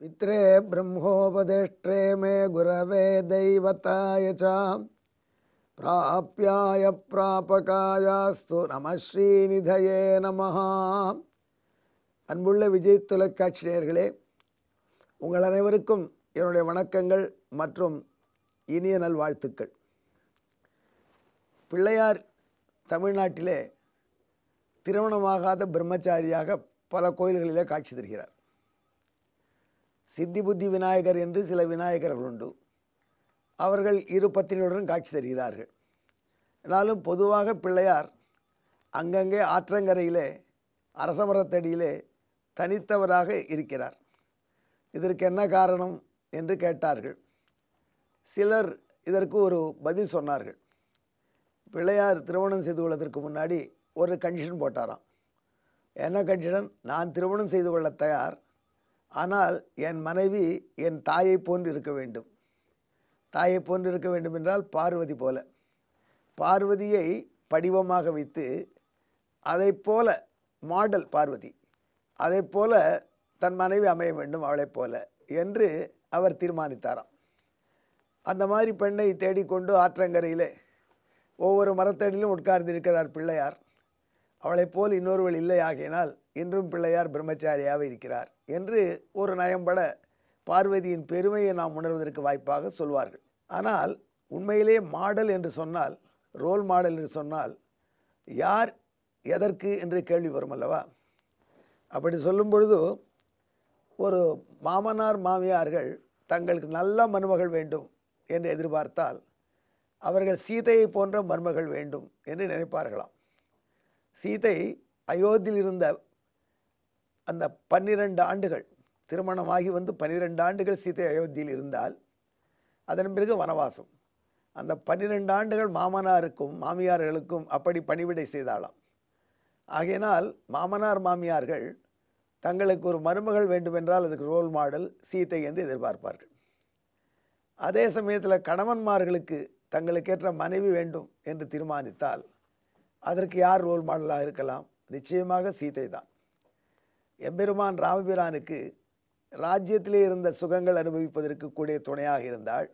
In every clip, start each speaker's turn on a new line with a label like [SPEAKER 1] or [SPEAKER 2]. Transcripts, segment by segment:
[SPEAKER 1] पित्रे ब्रह्मोपदेष्ट्रे மே குரவே தெய்வத்தாய பிராப்பியாய प्राप्याय प्रापकायास्तु நம ஸ்ரீநிதயே நமஹா அன்புள்ள விஜய் தொலைக்காட்சி உங்கள் அனைவருக்கும் என்னுடைய வணக்கங்கள் மற்றும் இனிய நல்வாழ்த்துக்கள் பிள்ளையார் தமிழ்நாட்டிலே திருமணமாகாத பிரம்மச்சாரியாக பல கோயில்களிலே காட்சி தருகிறார் சித்தி புத்தி விநாயகர் என்று சில விநாயகர்கள் உண்டு அவர்கள் இரு பத்தினியுடன் காட்சி தருகிறார்கள் ஆனாலும் பொதுவாக பிள்ளையார் அங்கங்கே ஆற்றங்கரையிலே அரசமரத்தடியிலே தனித்தவராக இருக்கிறார் இதற்கு என்ன காரணம் என்று கேட்டார்கள் சிலர் இதற்கு ஒரு பதில் சொன்னார்கள் பிள்ளையார் திருமணம் செய்து கொள்வதற்கு முன்னாடி ஒரு கண்டிஷன் போட்டாராம் என்ன கண்டிஷன் நான் திருமணம் செய்து கொள்ள தயார் ஆனால் என் மனைவி என் தாயை போன்று இருக்க வேண்டும் தாயை போன்று இருக்க வேண்டும் என்றால் பார்வதி போல பார்வதியை படிவமாக வைத்து அதை போல மாடல் பார்வதி அதை போல தன் மனைவி அமைய வேண்டும் அவளைப் போல என்று அவர் தீர்மானித்தாராம் அந்த மாதிரி பெண்ணை தேடிக்கொண்டு ஆற்றங்கரையிலே ஒவ்வொரு மரத்தடியிலும் உட்கார்ந்திருக்கிறார் பிள்ளையார் அவளைப் போல் இன்னொருவள் இல்லை ஆகையினால் இன்றும் பிள்ளையார் பிரம்மச்சாரியாக இருக்கிறார் என்று ஒரு நயம்பட பார்வதியின் பெருமையை நாம் உணர்வதற்கு வாய்ப்பாக சொல்வார்கள் ஆனால் உண்மையிலே மாடல் என்று சொன்னால் ரோல் மாடல் என்று சொன்னால் யார் எதற்கு என்று கேள்வி வரும் அல்லவா அப்படி சொல்லும் பொழுது ஒரு மாமனார் மாமியார்கள் தங்களுக்கு நல்ல மருமகள் வேண்டும் என்று எதிர்பார்த்தால் அவர்கள் சீதையை போன்ற மருமகள் வேண்டும் என்று நினைப்பார்களாம் சீதை அயோத்தியில் இருந்த அந்த பன்னிரெண்டு ஆண்டுகள் திருமணமாகி வந்து பன்னிரெண்டு ஆண்டுகள் சீதை அயோத்தியில் இருந்தால் அதன் பிறகு வனவாசம் அந்த பன்னிரெண்டு ஆண்டுகள் மாமனாருக்கும் மாமியார்களுக்கும் அப்படி பணிவிடை செய்தாளாம் ஆகையினால் மாமனார் மாமியார்கள் தங்களுக்கு ஒரு மருமகள் வேண்டுமென்றால் அதுக்கு ரோல் மாடல் சீத்தை என்று எதிர்பார்ப்பார்கள் அதே சமயத்தில் கணவன்மார்களுக்கு தங்களுக்கேற்ற மனைவி வேண்டும் என்று தீர்மானித்தால் அதற்கு யார் ரோல் மாடலாக இருக்கலாம் நிச்சயமாக சீதை தான் எம்பெருமான் ராமபிரானுக்கு ராஜ்யத்திலே இருந்த சுகங்கள் அனுபவிப்பதற்கு கூடிய துணையாக இருந்தாள்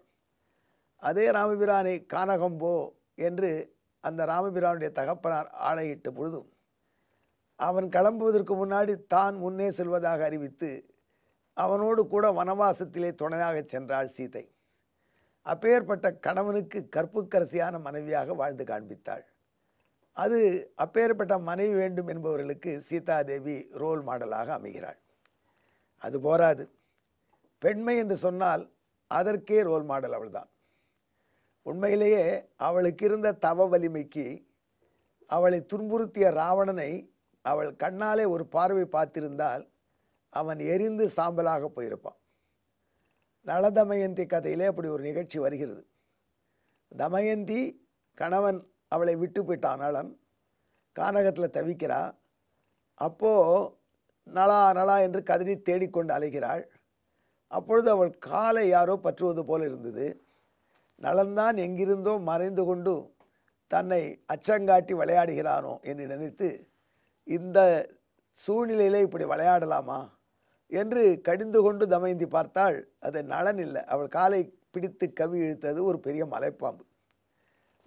[SPEAKER 1] அதே ராமபிரானை கானகம்போ என்று அந்த ராமபிரானுடைய தகப்பனார் ஆணையிட்ட பொழுதும் அவன் கிளம்புவதற்கு முன்னாடி தான் முன்னே செல்வதாக அறிவித்து அவனோடு கூட வனவாசத்திலே துணையாக சென்றாள் சீதை அப்பேற்பட்ட கணவனுக்கு கற்புக்கரசியான மனைவியாக வாழ்ந்து காண்பித்தாள் அது அப்பேற்பட்ட மனைவி வேண்டும் என்பவர்களுக்கு சீதாதேவி ரோல் மாடலாக அமைகிறாள் அது போராது பெண்மை என்று சொன்னால் அதற்கே ரோல் மாடல் அவள்தான் உண்மையிலேயே அவளுக்கு இருந்த தவ வலிமைக்கு அவளை துன்புறுத்திய ராவணனை அவள் கண்ணாலே ஒரு பார்வை பார்த்திருந்தால் அவன் எரிந்து சாம்பலாக போயிருப்பான் நள தமயந்தி கதையிலே அப்படி ஒரு நிகழ்ச்சி வருகிறது தமயந்தி கணவன் அவளை விட்டு போயிட்டான் நலம் கானகத்தில் தவிக்கிறா அப்போது நலா நலா என்று கதறி தேடிக்கொண்டு அலைகிறாள் அப்பொழுது அவள் காலை யாரோ பற்றுவது போல இருந்தது நலன்தான் எங்கிருந்தோ மறைந்து கொண்டு தன்னை அச்சங்காட்டி விளையாடுகிறானோ என்று நினைத்து இந்த சூழ்நிலையில் இப்படி விளையாடலாமா என்று கடிந்து கொண்டு தமைந்தி பார்த்தாள் அது நலன் இல்லை அவள் காலை பிடித்து கவி இழுத்தது ஒரு பெரிய மலைப்பாம்பு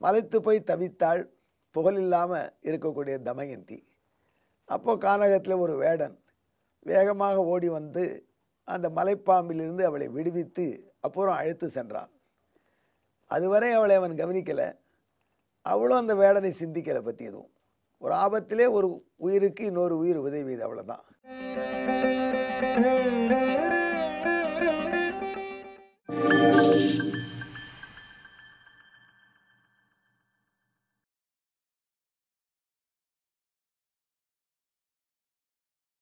[SPEAKER 1] மலைத்து போய் தவித்தாள் புகழில்லாமல் இருக்கக்கூடிய தமயந்தி அப்போது கானகத்தில் ஒரு வேடன் வேகமாக ஓடி வந்து அந்த மலைப்பாம்பிலிருந்து அவளை விடுவித்து அப்புறம் அழைத்து சென்றான் அதுவரை அவளை அவன் கவனிக்கலை அவளும் அந்த வேடனை சிந்திக்கலை பற்றி எதுவும் ஒரு ஆபத்திலே ஒரு உயிருக்கு இன்னொரு உயிர் உதவியது அவ்வளோதான்